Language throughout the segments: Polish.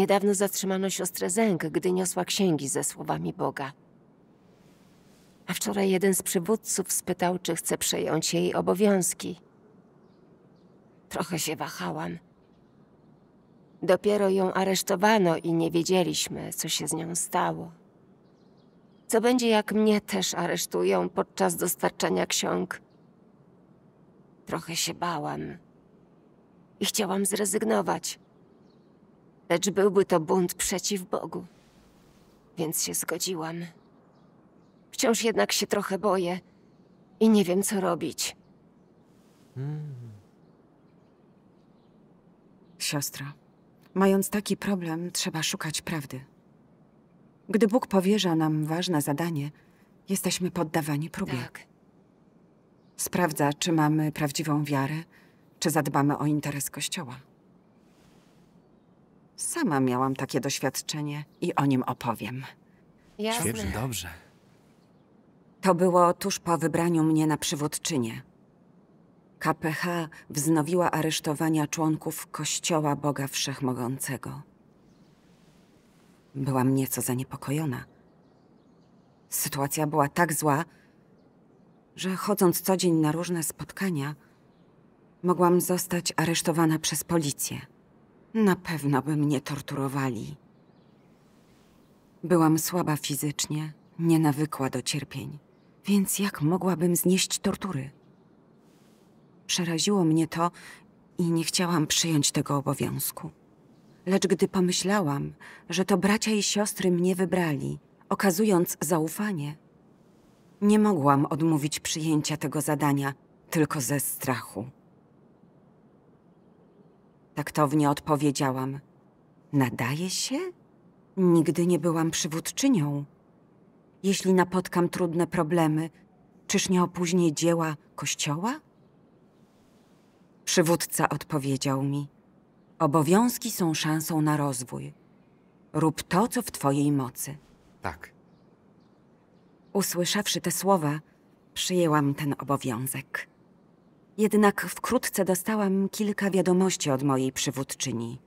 Niedawno zatrzymano siostrę Zeng, gdy niosła księgi ze słowami Boga. A wczoraj jeden z przywódców spytał, czy chce przejąć jej obowiązki. Trochę się wahałam. Dopiero ją aresztowano i nie wiedzieliśmy, co się z nią stało. Co będzie, jak mnie też aresztują podczas dostarczania ksiąg? Trochę się bałam. I chciałam zrezygnować lecz byłby to bunt przeciw Bogu. Więc się zgodziłam. Wciąż jednak się trochę boję i nie wiem, co robić. Hmm. Siostra, mając taki problem, trzeba szukać prawdy. Gdy Bóg powierza nam ważne zadanie, jesteśmy poddawani próbie. Tak. Sprawdza, czy mamy prawdziwą wiarę, czy zadbamy o interes Kościoła. Sama miałam takie doświadczenie i o nim opowiem. Jasne. Świetnie, dobrze. To było tuż po wybraniu mnie na przywódczynię. KPH wznowiła aresztowania członków Kościoła Boga Wszechmogącego. Byłam nieco zaniepokojona. Sytuacja była tak zła, że chodząc co dzień na różne spotkania, mogłam zostać aresztowana przez policję. Na pewno by mnie torturowali. Byłam słaba fizycznie, nie nawykła do cierpień, więc jak mogłabym znieść tortury? Przeraziło mnie to i nie chciałam przyjąć tego obowiązku. Lecz gdy pomyślałam, że to bracia i siostry mnie wybrali, okazując zaufanie, nie mogłam odmówić przyjęcia tego zadania tylko ze strachu taktownie odpowiedziałam. Nadaje się? Nigdy nie byłam przywódczynią. Jeśli napotkam trudne problemy, czyż nie opóźnię dzieła kościoła? Przywódca odpowiedział mi. Obowiązki są szansą na rozwój. Rób to, co w twojej mocy. Tak. Usłyszawszy te słowa, przyjęłam ten obowiązek. Jednak wkrótce dostałam kilka wiadomości od mojej przywódczyni.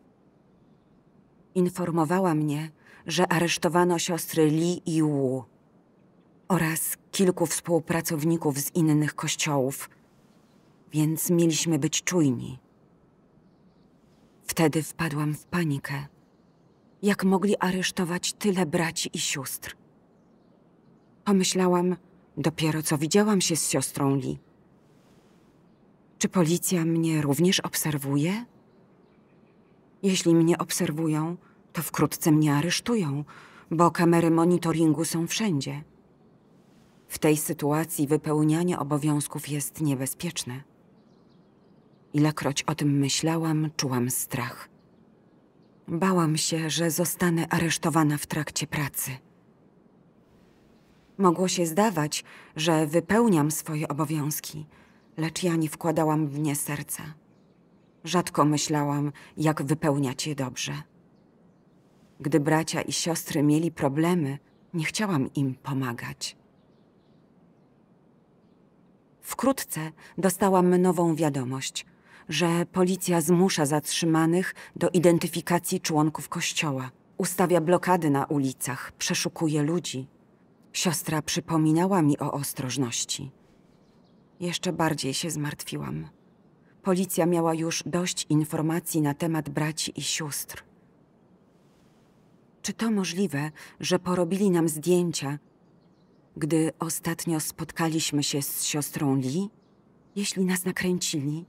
Informowała mnie, że aresztowano siostry Li i Wu oraz kilku współpracowników z innych kościołów, więc mieliśmy być czujni. Wtedy wpadłam w panikę. Jak mogli aresztować tyle braci i sióstr? Pomyślałam, dopiero co widziałam się z siostrą Li. Czy policja mnie również obserwuje? Jeśli mnie obserwują, to wkrótce mnie aresztują, bo kamery monitoringu są wszędzie. W tej sytuacji wypełnianie obowiązków jest niebezpieczne. Ilekroć o tym myślałam, czułam strach. Bałam się, że zostanę aresztowana w trakcie pracy. Mogło się zdawać, że wypełniam swoje obowiązki – lecz ja nie wkładałam w nie serca. Rzadko myślałam, jak wypełniać je dobrze. Gdy bracia i siostry mieli problemy, nie chciałam im pomagać. Wkrótce dostałam nową wiadomość, że policja zmusza zatrzymanych do identyfikacji członków kościoła. Ustawia blokady na ulicach, przeszukuje ludzi. Siostra przypominała mi o ostrożności. Jeszcze bardziej się zmartwiłam. Policja miała już dość informacji na temat braci i sióstr. Czy to możliwe, że porobili nam zdjęcia, gdy ostatnio spotkaliśmy się z siostrą Lee? Jeśli nas nakręcili,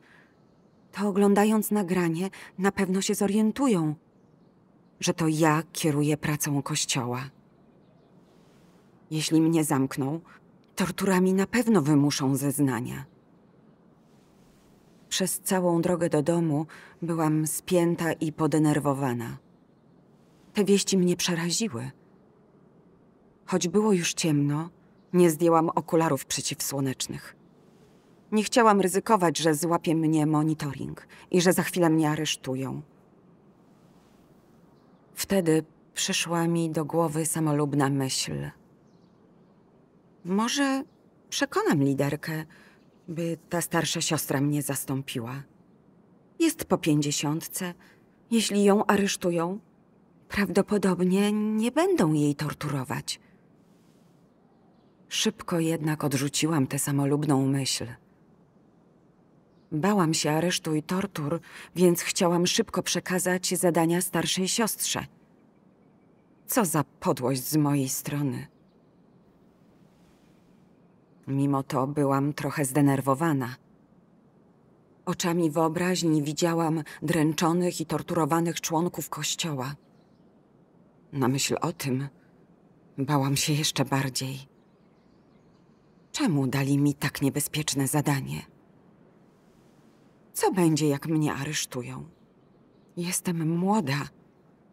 to oglądając nagranie na pewno się zorientują, że to ja kieruję pracą kościoła. Jeśli mnie zamkną, Torturami na pewno wymuszą zeznania. Przez całą drogę do domu byłam spięta i podenerwowana. Te wieści mnie przeraziły. Choć było już ciemno, nie zdjęłam okularów przeciwsłonecznych. Nie chciałam ryzykować, że złapie mnie monitoring i że za chwilę mnie aresztują. Wtedy przyszła mi do głowy samolubna myśl – może przekonam liderkę, by ta starsza siostra mnie zastąpiła. Jest po pięćdziesiątce. Jeśli ją aresztują, prawdopodobnie nie będą jej torturować. Szybko jednak odrzuciłam tę samolubną myśl. Bałam się aresztu i tortur, więc chciałam szybko przekazać zadania starszej siostrze. Co za podłość z mojej strony. Mimo to byłam trochę zdenerwowana. Oczami wyobraźni widziałam dręczonych i torturowanych członków kościoła. Na myśl o tym bałam się jeszcze bardziej. Czemu dali mi tak niebezpieczne zadanie? Co będzie, jak mnie aresztują? Jestem młoda.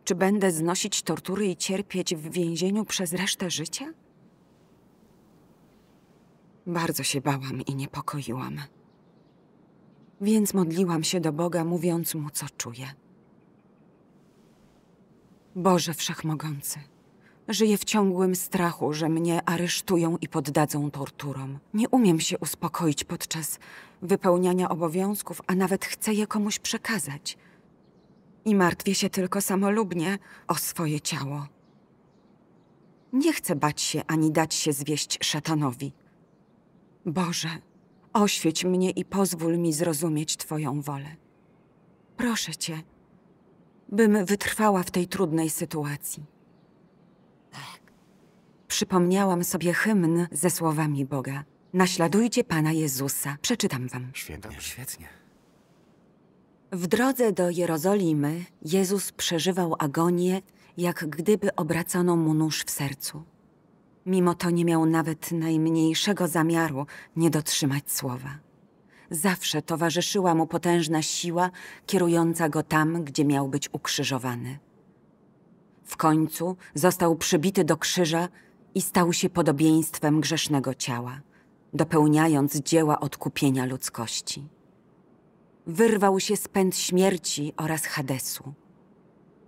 Czy będę znosić tortury i cierpieć w więzieniu przez resztę życia? Bardzo się bałam i niepokoiłam. Więc modliłam się do Boga, mówiąc Mu, co czuję. Boże Wszechmogący, żyję w ciągłym strachu, że mnie aresztują i poddadzą torturom. Nie umiem się uspokoić podczas wypełniania obowiązków, a nawet chcę je komuś przekazać. I martwię się tylko samolubnie o swoje ciało. Nie chcę bać się ani dać się zwieść szatanowi. Boże, oświeć mnie i pozwól mi zrozumieć Twoją wolę. Proszę Cię, bym wytrwała w tej trudnej sytuacji. Tak. Przypomniałam sobie hymn ze słowami Boga. Naśladujcie Pana Jezusa. Przeczytam wam. Świetnie. Świetnie. W drodze do Jerozolimy Jezus przeżywał agonię, jak gdyby obracano mu nóż w sercu. Mimo to nie miał nawet najmniejszego zamiaru nie dotrzymać słowa. Zawsze towarzyszyła mu potężna siła kierująca go tam, gdzie miał być ukrzyżowany. W końcu został przybity do krzyża i stał się podobieństwem grzesznego ciała, dopełniając dzieła odkupienia ludzkości. Wyrwał się z pęd śmierci oraz Hadesu.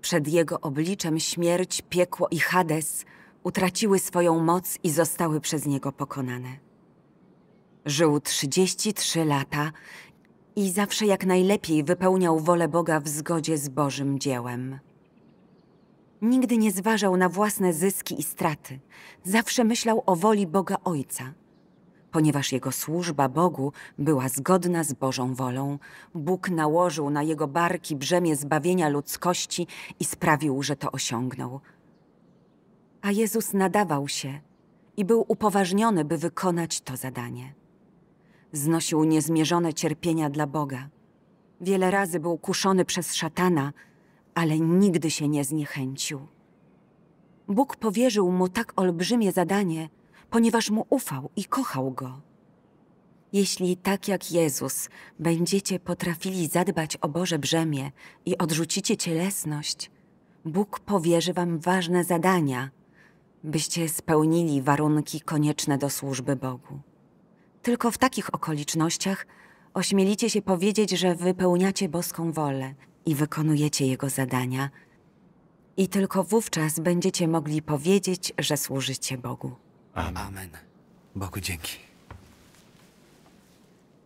Przed jego obliczem śmierć, piekło i Hades utraciły swoją moc i zostały przez niego pokonane. Żył 33 lata i zawsze jak najlepiej wypełniał wolę Boga w zgodzie z Bożym dziełem. Nigdy nie zważał na własne zyski i straty. Zawsze myślał o woli Boga Ojca. Ponieważ jego służba Bogu była zgodna z Bożą wolą, Bóg nałożył na jego barki brzemię zbawienia ludzkości i sprawił, że to osiągnął – a Jezus nadawał się i był upoważniony, by wykonać to zadanie. Znosił niezmierzone cierpienia dla Boga. Wiele razy był kuszony przez szatana, ale nigdy się nie zniechęcił. Bóg powierzył mu tak olbrzymie zadanie, ponieważ mu ufał i kochał go. Jeśli tak jak Jezus będziecie potrafili zadbać o Boże brzemię i odrzucicie cielesność, Bóg powierzy wam ważne zadania – byście spełnili warunki konieczne do służby Bogu. Tylko w takich okolicznościach ośmielicie się powiedzieć, że wypełniacie boską wolę i wykonujecie jego zadania, i tylko wówczas będziecie mogli powiedzieć, że służycie Bogu. Amen. Amen. Bogu dzięki.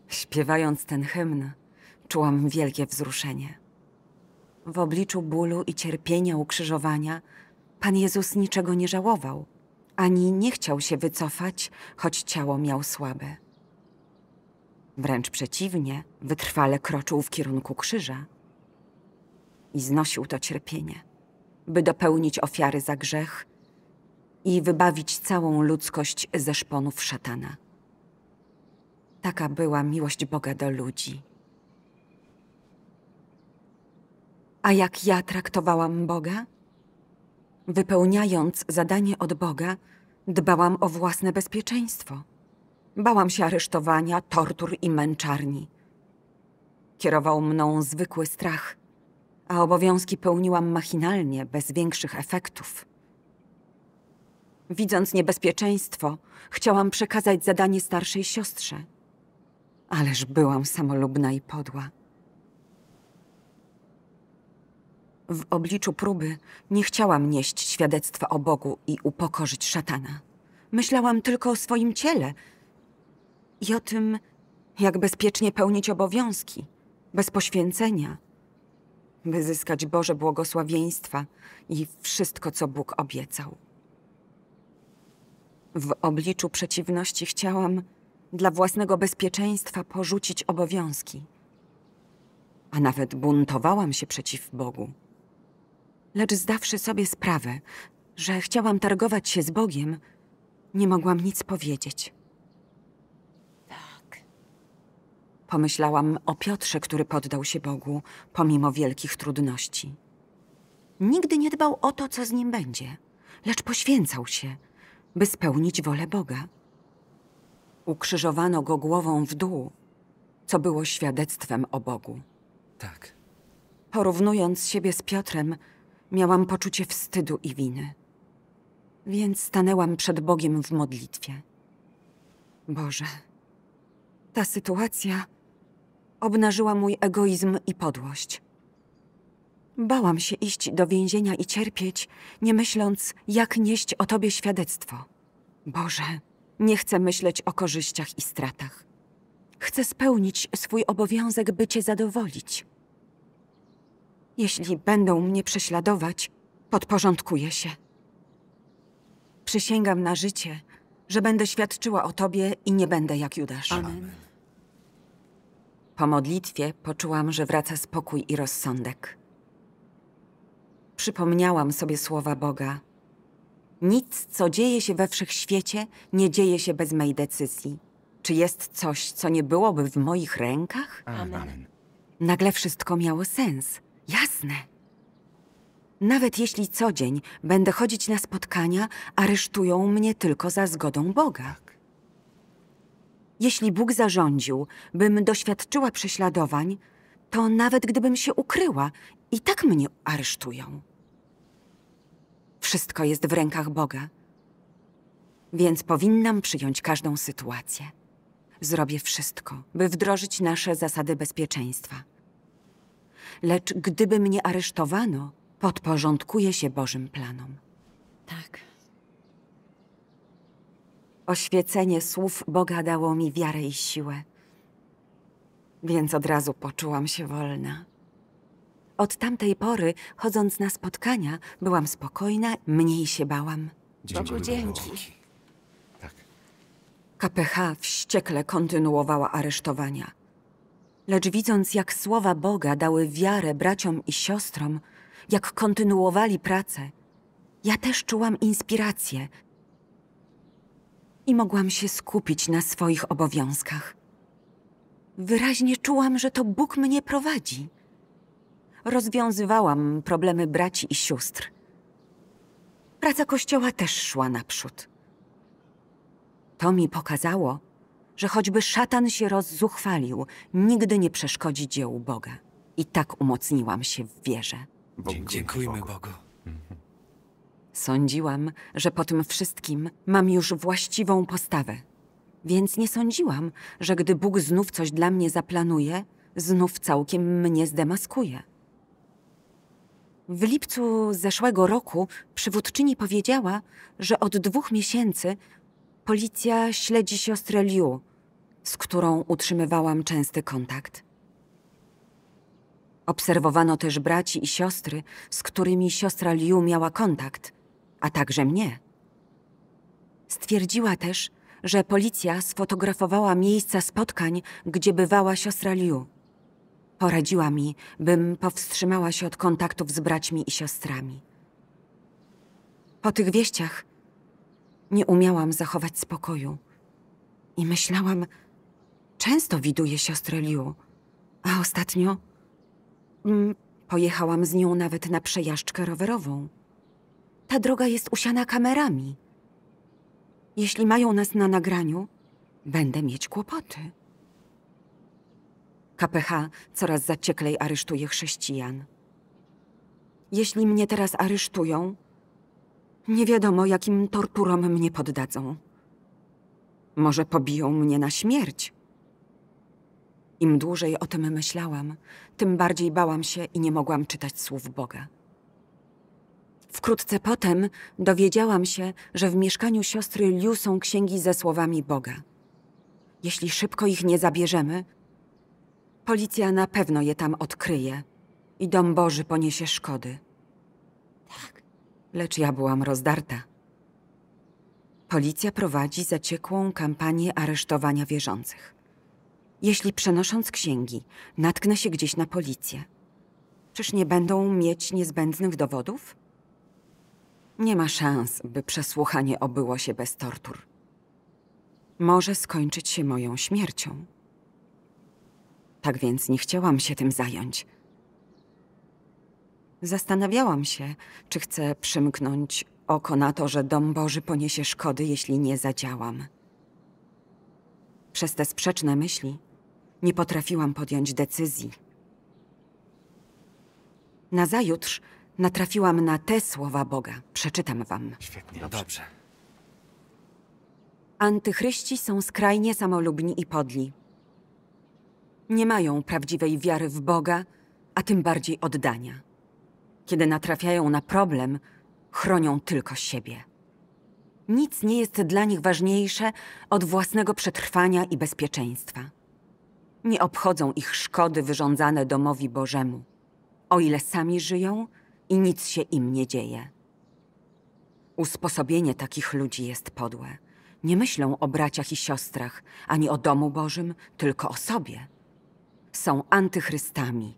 Śpiewając ten hymn, czułam wielkie wzruszenie. W obliczu bólu i cierpienia ukrzyżowania Pan Jezus niczego nie żałował, ani nie chciał się wycofać, choć ciało miał słabe. Wręcz przeciwnie, wytrwale kroczył w kierunku krzyża i znosił to cierpienie, by dopełnić ofiary za grzech i wybawić całą ludzkość ze szponów szatana. Taka była miłość Boga do ludzi. A jak ja traktowałam Boga? Wypełniając zadanie od Boga, dbałam o własne bezpieczeństwo. Bałam się aresztowania, tortur i męczarni. Kierował mną zwykły strach, a obowiązki pełniłam machinalnie, bez większych efektów. Widząc niebezpieczeństwo, chciałam przekazać zadanie starszej siostrze. Ależ byłam samolubna i podła. w obliczu próby nie chciałam nieść świadectwa o Bogu i upokorzyć szatana. Myślałam tylko o swoim ciele i o tym, jak bezpiecznie pełnić obowiązki, bez poświęcenia, by zyskać Boże błogosławieństwa i wszystko, co Bóg obiecał. W obliczu przeciwności chciałam dla własnego bezpieczeństwa porzucić obowiązki, a nawet buntowałam się przeciw Bogu lecz zdawszy sobie sprawę, że chciałam targować się z Bogiem, nie mogłam nic powiedzieć. Tak. Pomyślałam o Piotrze, który poddał się Bogu pomimo wielkich trudności. Nigdy nie dbał o to, co z nim będzie, lecz poświęcał się, by spełnić wolę Boga. Ukrzyżowano go głową w dół, co było świadectwem o Bogu. Tak. Porównując siebie z Piotrem, Miałam poczucie wstydu i winy. Więc stanęłam przed Bogiem w modlitwie. Boże, ta sytuacja obnażyła mój egoizm i podłość. Bałam się iść do więzienia i cierpieć, nie myśląc, jak nieść o Tobie świadectwo. Boże, nie chcę myśleć o korzyściach i stratach. Chcę spełnić swój obowiązek, by Cię zadowolić. Jeśli będą mnie prześladować, podporządkuję się. Przysięgam na życie, że będę świadczyła o Tobie i nie będę jak Judasz. Amen. Po modlitwie poczułam, że wraca spokój i rozsądek. Przypomniałam sobie słowa Boga. Nic, co dzieje się we wszechświecie, nie dzieje się bez mej decyzji. Czy jest coś, co nie byłoby w moich rękach? Amen. Nagle wszystko miało sens. Jasne. Nawet jeśli co dzień będę chodzić na spotkania, aresztują mnie tylko za zgodą Boga. Tak. Jeśli Bóg zarządził, bym doświadczyła prześladowań, to nawet gdybym się ukryła, i tak mnie aresztują. Wszystko jest w rękach Boga, więc powinnam przyjąć każdą sytuację. Zrobię wszystko, by wdrożyć nasze zasady bezpieczeństwa lecz gdyby mnie aresztowano, podporządkuję się Bożym planom. Tak. Oświecenie słów Boga dało mi wiarę i siłę, więc od razu poczułam się wolna. Od tamtej pory, chodząc na spotkania, byłam spokojna, mniej się bałam. Dzień Bogu dzięki. Tak. KPH wściekle kontynuowała aresztowania. Lecz widząc, jak słowa Boga dały wiarę braciom i siostrom, jak kontynuowali pracę, ja też czułam inspirację i mogłam się skupić na swoich obowiązkach. Wyraźnie czułam, że to Bóg mnie prowadzi. Rozwiązywałam problemy braci i sióstr. Praca kościoła też szła naprzód. To mi pokazało, że choćby szatan się rozzuchwalił, nigdy nie przeszkodzi dziełu Boga. I tak umocniłam się w wierze. Bogu, Dziękujmy Bogu. Bogu. Sądziłam, że po tym wszystkim mam już właściwą postawę. Więc nie sądziłam, że gdy Bóg znów coś dla mnie zaplanuje, znów całkiem mnie zdemaskuje. W lipcu zeszłego roku przywódczyni powiedziała, że od dwóch miesięcy Policja śledzi siostrę Liu, z którą utrzymywałam częsty kontakt. Obserwowano też braci i siostry, z którymi siostra Liu miała kontakt, a także mnie. Stwierdziła też, że policja sfotografowała miejsca spotkań, gdzie bywała siostra Liu. Poradziła mi, bym powstrzymała się od kontaktów z braćmi i siostrami. Po tych wieściach nie umiałam zachować spokoju. I myślałam, często widuję siostrę Liu, a ostatnio mm, pojechałam z nią nawet na przejażdżkę rowerową. Ta droga jest usiana kamerami. Jeśli mają nas na nagraniu, będę mieć kłopoty. KPH coraz zacieklej aresztuje chrześcijan. Jeśli mnie teraz aresztują, nie wiadomo, jakim torturom mnie poddadzą. Może pobiją mnie na śmierć. Im dłużej o tym myślałam, tym bardziej bałam się i nie mogłam czytać słów Boga. Wkrótce potem dowiedziałam się, że w mieszkaniu siostry Liu są księgi ze słowami Boga. Jeśli szybko ich nie zabierzemy, policja na pewno je tam odkryje i dom Boży poniesie szkody lecz ja byłam rozdarta. Policja prowadzi zaciekłą kampanię aresztowania wierzących. Jeśli przenosząc księgi, natknę się gdzieś na policję, czyż nie będą mieć niezbędnych dowodów? Nie ma szans, by przesłuchanie obyło się bez tortur. Może skończyć się moją śmiercią. Tak więc nie chciałam się tym zająć. Zastanawiałam się, czy chcę przymknąć oko na to, że Dom Boży poniesie szkody, jeśli nie zadziałam. Przez te sprzeczne myśli nie potrafiłam podjąć decyzji. Nazajutrz natrafiłam na te słowa Boga. Przeczytam wam. Świetnie, dobrze. dobrze. Antychryści są skrajnie samolubni i podli. Nie mają prawdziwej wiary w Boga, a tym bardziej oddania. Kiedy natrafiają na problem, chronią tylko siebie. Nic nie jest dla nich ważniejsze od własnego przetrwania i bezpieczeństwa. Nie obchodzą ich szkody wyrządzane domowi Bożemu, o ile sami żyją i nic się im nie dzieje. Usposobienie takich ludzi jest podłe. Nie myślą o braciach i siostrach, ani o domu Bożym, tylko o sobie. Są antychrystami,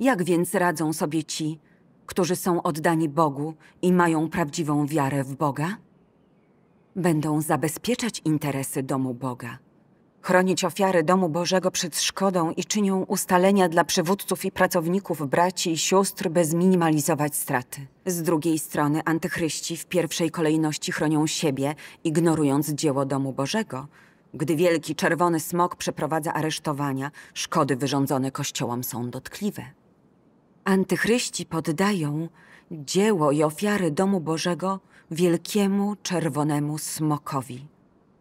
jak więc radzą sobie ci, którzy są oddani Bogu i mają prawdziwą wiarę w Boga? Będą zabezpieczać interesy domu Boga, chronić ofiary domu Bożego przed szkodą i czynią ustalenia dla przywódców i pracowników, braci i sióstr, by zminimalizować straty. Z drugiej strony antychryści w pierwszej kolejności chronią siebie, ignorując dzieło domu Bożego, gdy wielki czerwony smok przeprowadza aresztowania, szkody wyrządzone kościołom są dotkliwe. Antychryści poddają dzieło i ofiary Domu Bożego wielkiemu czerwonemu smokowi.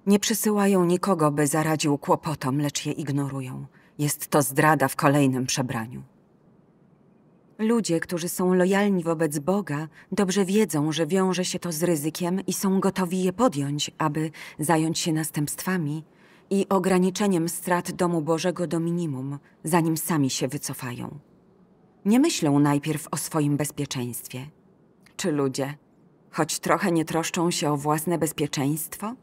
Nie przysyłają nikogo, by zaradził kłopotom, lecz je ignorują. Jest to zdrada w kolejnym przebraniu. Ludzie, którzy są lojalni wobec Boga, dobrze wiedzą, że wiąże się to z ryzykiem i są gotowi je podjąć, aby zająć się następstwami i ograniczeniem strat domu Bożego do minimum, zanim sami się wycofają nie myślą najpierw o swoim bezpieczeństwie. Czy ludzie, choć trochę nie troszczą się o własne bezpieczeństwo?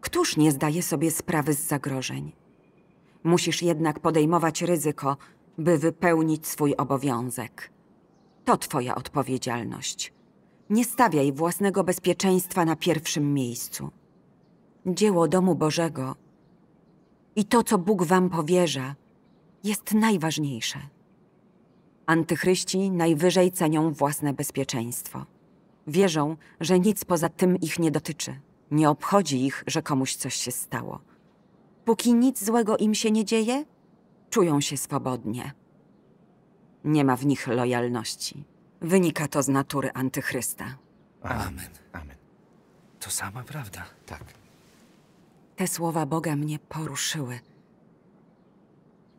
Któż nie zdaje sobie sprawy z zagrożeń? Musisz jednak podejmować ryzyko, by wypełnić swój obowiązek. To twoja odpowiedzialność. Nie stawiaj własnego bezpieczeństwa na pierwszym miejscu. Dzieło Domu Bożego i to, co Bóg wam powierza, jest najważniejsze. Antychryści najwyżej cenią własne bezpieczeństwo. Wierzą, że nic poza tym ich nie dotyczy. Nie obchodzi ich, że komuś coś się stało. Póki nic złego im się nie dzieje, czują się swobodnie. Nie ma w nich lojalności. Wynika to z natury antychrysta. Amen. Amen. To sama prawda. Tak. Te słowa Boga mnie poruszyły.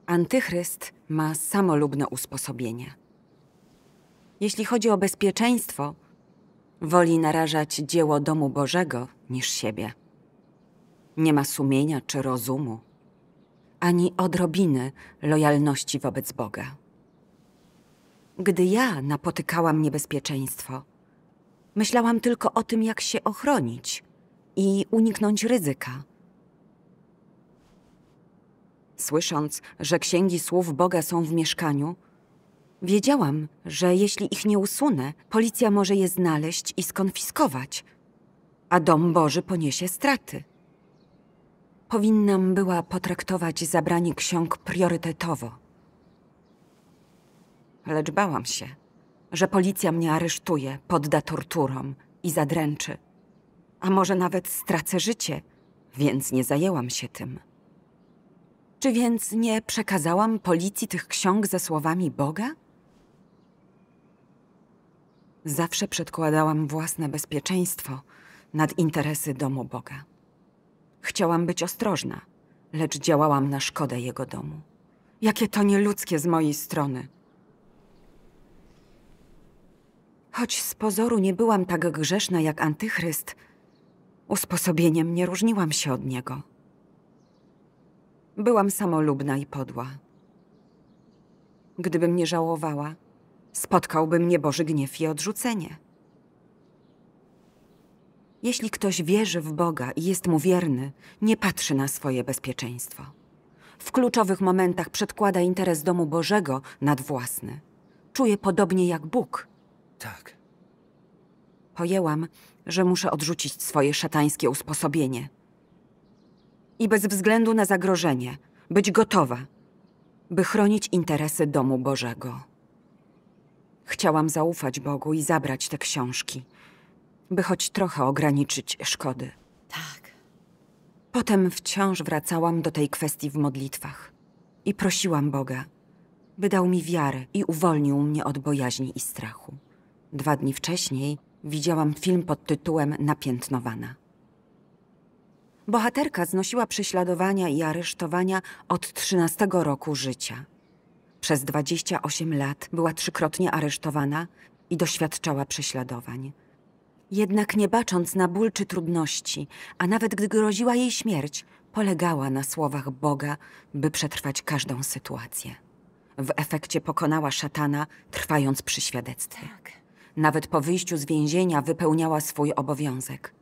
Antychryst ma samolubne usposobienie. Jeśli chodzi o bezpieczeństwo, woli narażać dzieło domu Bożego niż siebie. Nie ma sumienia czy rozumu, ani odrobiny lojalności wobec Boga. Gdy ja napotykałam niebezpieczeństwo, myślałam tylko o tym, jak się ochronić i uniknąć ryzyka słysząc, że księgi słów Boga są w mieszkaniu, wiedziałam, że jeśli ich nie usunę, policja może je znaleźć i skonfiskować, a dom Boży poniesie straty. Powinnam była potraktować zabranie ksiąg priorytetowo. Lecz bałam się, że policja mnie aresztuje, podda torturom i zadręczy. A może nawet stracę życie, więc nie zajęłam się tym. Czy więc nie przekazałam policji tych ksiąg ze słowami Boga? Zawsze przedkładałam własne bezpieczeństwo nad interesy domu Boga. Chciałam być ostrożna, lecz działałam na szkodę jego domu. Jakie to nieludzkie z mojej strony. Choć z pozoru nie byłam tak grzeszna jak antychryst, usposobieniem nie różniłam się od niego. Byłam samolubna i podła. Gdybym nie żałowała, spotkałby mnie Boży gniew i odrzucenie. Jeśli ktoś wierzy w Boga i jest mu wierny, nie patrzy na swoje bezpieczeństwo. W kluczowych momentach przedkłada interes domu Bożego nad własny. Czuję podobnie jak Bóg. Tak. Pojęłam, że muszę odrzucić swoje szatańskie usposobienie – i bez względu na zagrożenie być gotowa, by chronić interesy domu Bożego. Chciałam zaufać Bogu i zabrać te książki, by choć trochę ograniczyć szkody. Tak. Potem wciąż wracałam do tej kwestii w modlitwach i prosiłam Boga, by dał mi wiarę i uwolnił mnie od bojaźni i strachu. Dwa dni wcześniej widziałam film pod tytułem Napiętnowana. Bohaterka znosiła prześladowania i aresztowania od 13 roku życia. Przez 28 lat była trzykrotnie aresztowana i doświadczała prześladowań. Jednak nie bacząc na ból czy trudności, a nawet gdy groziła jej śmierć, polegała na słowach Boga, by przetrwać każdą sytuację. W efekcie pokonała szatana, trwając przy świadectwie. Tak. Nawet po wyjściu z więzienia wypełniała swój obowiązek.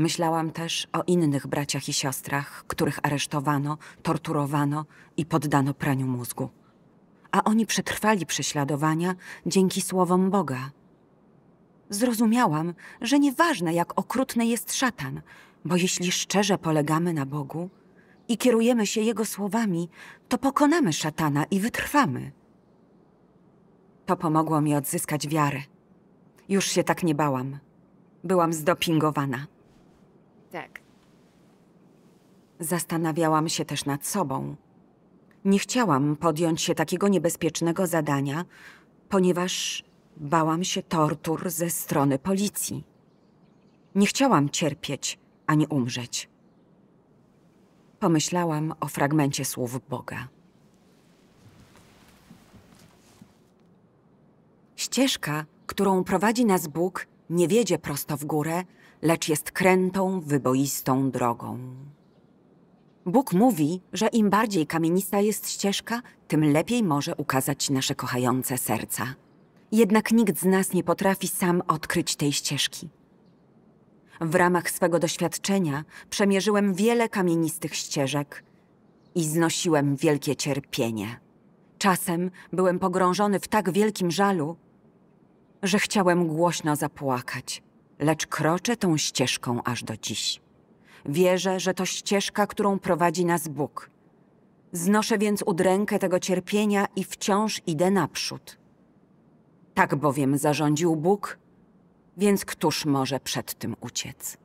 Myślałam też o innych braciach i siostrach, których aresztowano, torturowano i poddano praniu mózgu. A oni przetrwali prześladowania dzięki słowom Boga. Zrozumiałam, że nieważne jak okrutny jest szatan, bo jeśli szczerze polegamy na Bogu i kierujemy się Jego słowami, to pokonamy szatana i wytrwamy. To pomogło mi odzyskać wiarę. Już się tak nie bałam. Byłam zdopingowana. Tak. Zastanawiałam się też nad sobą. Nie chciałam podjąć się takiego niebezpiecznego zadania, ponieważ bałam się tortur ze strony policji. Nie chciałam cierpieć ani umrzeć. Pomyślałam o fragmencie słów Boga. Ścieżka, którą prowadzi nas Bóg, nie wiedzie prosto w górę, lecz jest krętą, wyboistą drogą. Bóg mówi, że im bardziej kamienista jest ścieżka, tym lepiej może ukazać nasze kochające serca. Jednak nikt z nas nie potrafi sam odkryć tej ścieżki. W ramach swego doświadczenia przemierzyłem wiele kamienistych ścieżek i znosiłem wielkie cierpienie. Czasem byłem pogrążony w tak wielkim żalu, że chciałem głośno zapłakać lecz kroczę tą ścieżką aż do dziś. Wierzę, że to ścieżka, którą prowadzi nas Bóg. Znoszę więc udrękę tego cierpienia i wciąż idę naprzód. Tak bowiem zarządził Bóg, więc któż może przed tym uciec?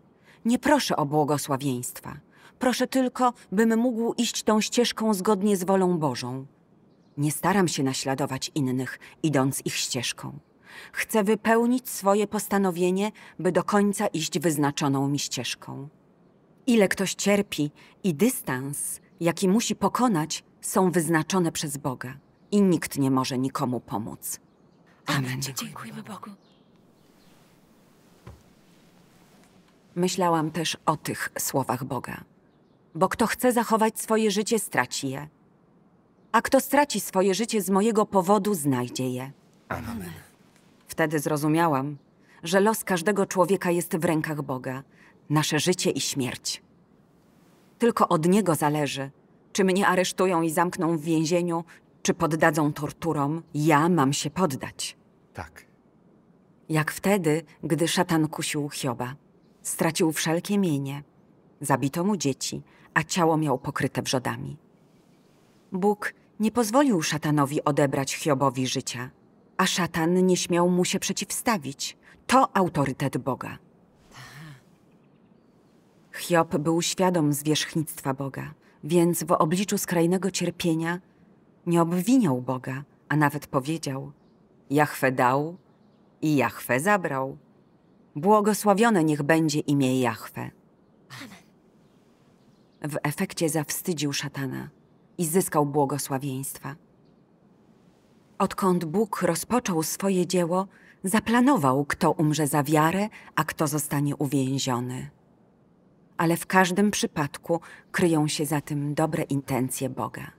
Nie proszę o błogosławieństwa. Proszę tylko, bym mógł iść tą ścieżką zgodnie z wolą Bożą. Nie staram się naśladować innych, idąc ich ścieżką. Chcę wypełnić swoje postanowienie, by do końca iść wyznaczoną mi ścieżką. Ile ktoś cierpi i dystans, jaki musi pokonać, są wyznaczone przez Boga i nikt nie może nikomu pomóc. Amen. Amen. Dziękujemy Bogu. Myślałam też o tych słowach Boga. Bo kto chce zachować swoje życie, straci je. A kto straci swoje życie z mojego powodu, znajdzie je. Amen. Wtedy zrozumiałam, że los każdego człowieka jest w rękach Boga, nasze życie i śmierć. Tylko od Niego zależy, czy mnie aresztują i zamkną w więzieniu, czy poddadzą torturom. Ja mam się poddać. Tak. Jak wtedy, gdy szatan kusił Hioba. Stracił wszelkie mienie. Zabito mu dzieci, a ciało miał pokryte wrzodami. Bóg nie pozwolił szatanowi odebrać Hiobowi życia a szatan nie śmiał mu się przeciwstawić. To autorytet Boga. Hiob był świadom zwierzchnictwa Boga, więc w obliczu skrajnego cierpienia nie obwiniał Boga, a nawet powiedział: Jachwę dał i Jachwę zabrał. Błogosławione niech będzie imię Jachwę. W efekcie zawstydził szatana i zyskał błogosławieństwa. Odkąd Bóg rozpoczął swoje dzieło, zaplanował, kto umrze za wiarę, a kto zostanie uwięziony. Ale w każdym przypadku kryją się za tym dobre intencje Boga.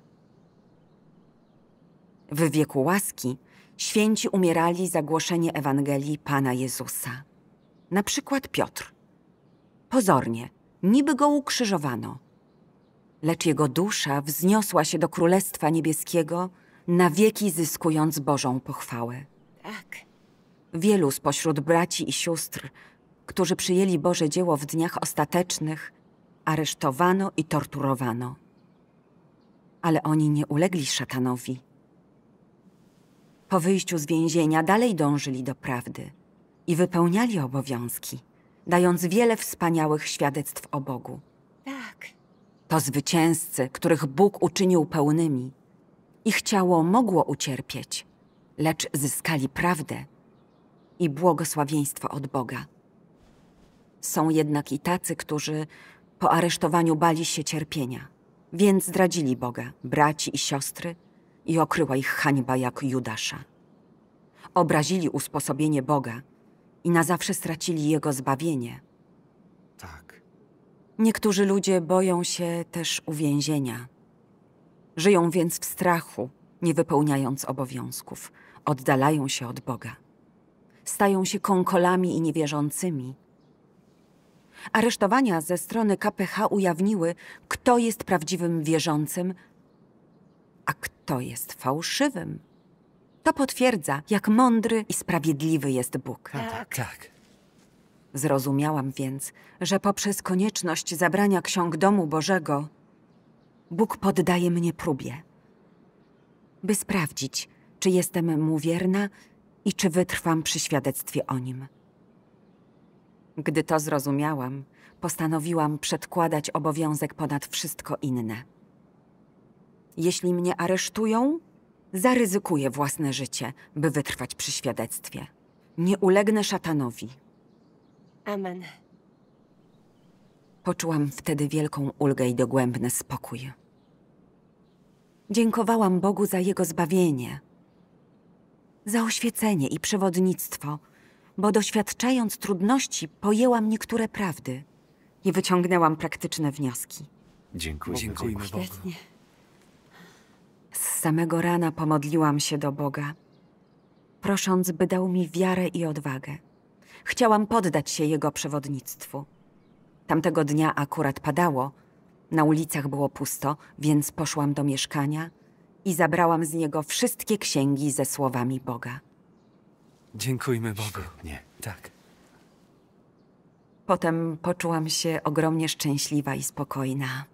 W wieku łaski święci umierali za głoszenie Ewangelii Pana Jezusa. Na przykład Piotr. Pozornie, niby go ukrzyżowano, lecz jego dusza wzniosła się do Królestwa Niebieskiego – na wieki zyskując Bożą pochwałę. Tak. Wielu spośród braci i sióstr, którzy przyjęli Boże dzieło w dniach ostatecznych, aresztowano i torturowano. Ale oni nie ulegli szatanowi. Po wyjściu z więzienia dalej dążyli do prawdy i wypełniali obowiązki, dając wiele wspaniałych świadectw o Bogu. Tak. To zwycięzcy, których Bóg uczynił pełnymi, ich ciało mogło ucierpieć, lecz zyskali prawdę i błogosławieństwo od Boga. Są jednak i tacy, którzy po aresztowaniu bali się cierpienia, więc zdradzili Boga, braci i siostry i okryła ich hańba jak Judasza. Obrazili usposobienie Boga i na zawsze stracili Jego zbawienie. Tak. Niektórzy ludzie boją się też uwięzienia – Żyją więc w strachu, nie wypełniając obowiązków. Oddalają się od Boga. Stają się konkolami i niewierzącymi. Aresztowania ze strony KPH ujawniły, kto jest prawdziwym wierzącym, a kto jest fałszywym. To potwierdza, jak mądry i sprawiedliwy jest Bóg. tak, tak. tak. Zrozumiałam więc, że poprzez konieczność zabrania ksiąg domu Bożego Bóg poddaje mnie próbie, by sprawdzić, czy jestem mu wierna i czy wytrwam przy świadectwie o nim. Gdy to zrozumiałam, postanowiłam przedkładać obowiązek ponad wszystko inne. Jeśli mnie aresztują, zaryzykuję własne życie, by wytrwać przy świadectwie. Nie ulegnę szatanowi. Amen. Poczułam wtedy wielką ulgę i dogłębny spokój. Dziękowałam Bogu za Jego zbawienie, za oświecenie i przewodnictwo, bo doświadczając trudności pojęłam niektóre prawdy i wyciągnęłam praktyczne wnioski. Dziękuję. Dziękujemy Bogu. Świetnie. Z samego rana pomodliłam się do Boga, prosząc, by dał mi wiarę i odwagę. Chciałam poddać się Jego przewodnictwu. Tamtego dnia akurat padało. Na ulicach było pusto, więc poszłam do mieszkania i zabrałam z niego wszystkie księgi ze słowami Boga. Dziękujmy Bogu. Nie, tak. Potem poczułam się ogromnie szczęśliwa i spokojna.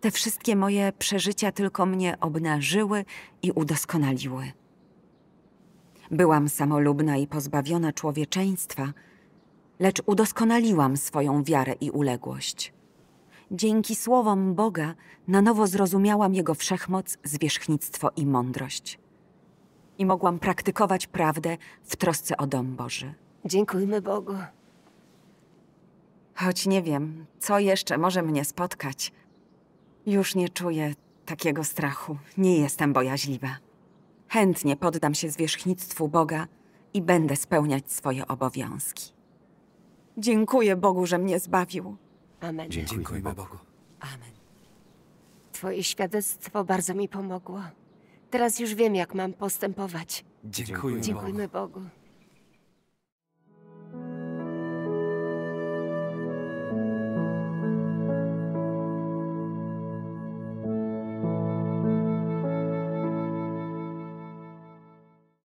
Te wszystkie moje przeżycia tylko mnie obnażyły i udoskonaliły. Byłam samolubna i pozbawiona człowieczeństwa – lecz udoskonaliłam swoją wiarę i uległość. Dzięki słowom Boga na nowo zrozumiałam Jego wszechmoc, zwierzchnictwo i mądrość. I mogłam praktykować prawdę w trosce o dom Boży. Dziękujmy Bogu. Choć nie wiem, co jeszcze może mnie spotkać, już nie czuję takiego strachu. Nie jestem bojaźliwa. Chętnie poddam się zwierzchnictwu Boga i będę spełniać swoje obowiązki. Dziękuję Bogu, że mnie zbawił. Amen. Dziękujemy, Bogu. Amen. Twoje świadectwo bardzo mi pomogło. Teraz już wiem, jak mam postępować. Dziękujemy, Bogu. Bogu.